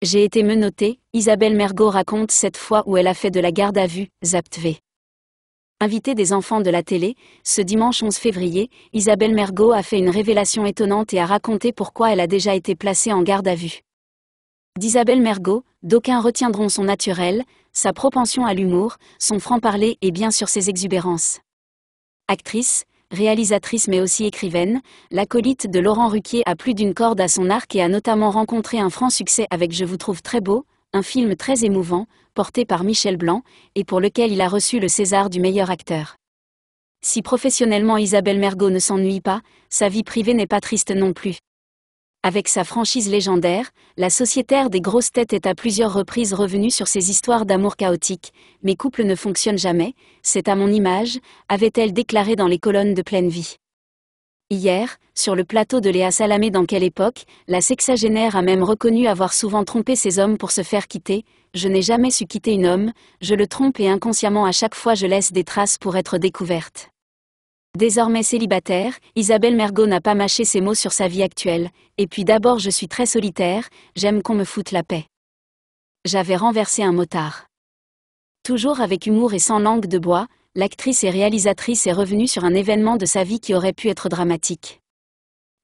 J'ai été menottée, Isabelle Mergot raconte cette fois où elle a fait de la garde à vue, Zaptv. Invitée des enfants de la télé, ce dimanche 11 février, Isabelle Mergot a fait une révélation étonnante et a raconté pourquoi elle a déjà été placée en garde à vue. D'Isabelle Mergot, d'aucuns retiendront son naturel, sa propension à l'humour, son franc-parler et bien sûr ses exubérances. Actrice, réalisatrice mais aussi écrivaine, l'acolyte de Laurent Ruquier a plus d'une corde à son arc et a notamment rencontré un franc succès avec Je vous trouve très beau, un film très émouvant, porté par Michel Blanc, et pour lequel il a reçu le César du meilleur acteur. Si professionnellement Isabelle Mergot ne s'ennuie pas, sa vie privée n'est pas triste non plus. Avec sa franchise légendaire, la sociétaire des grosses têtes est à plusieurs reprises revenue sur ses histoires d'amour chaotique. Mes couples ne fonctionnent jamais, c'est à mon image, avait-elle déclaré dans les colonnes de pleine vie. Hier, sur le plateau de Léa Salamé dans quelle époque, la sexagénaire a même reconnu avoir souvent trompé ses hommes pour se faire quitter, je n'ai jamais su quitter une homme, je le trompe et inconsciemment à chaque fois je laisse des traces pour être découverte. Désormais célibataire, Isabelle Mergot n'a pas mâché ses mots sur sa vie actuelle, et puis d'abord je suis très solitaire, j'aime qu'on me foute la paix. J'avais renversé un motard. Toujours avec humour et sans langue de bois, l'actrice et réalisatrice est revenue sur un événement de sa vie qui aurait pu être dramatique.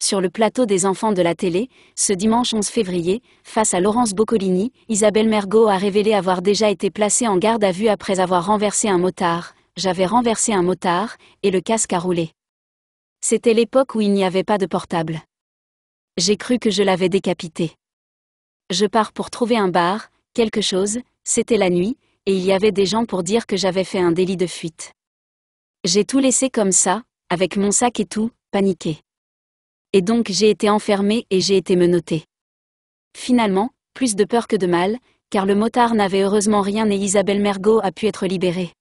Sur le plateau des enfants de la télé, ce dimanche 11 février, face à Laurence Boccolini, Isabelle Mergot a révélé avoir déjà été placée en garde à vue après avoir renversé un motard, j'avais renversé un motard, et le casque a roulé. C'était l'époque où il n'y avait pas de portable. J'ai cru que je l'avais décapité. Je pars pour trouver un bar, quelque chose, c'était la nuit, et il y avait des gens pour dire que j'avais fait un délit de fuite. J'ai tout laissé comme ça, avec mon sac et tout, paniqué. Et donc j'ai été enfermé et j'ai été menotté. Finalement, plus de peur que de mal, car le motard n'avait heureusement rien et Isabelle Mergot a pu être libérée.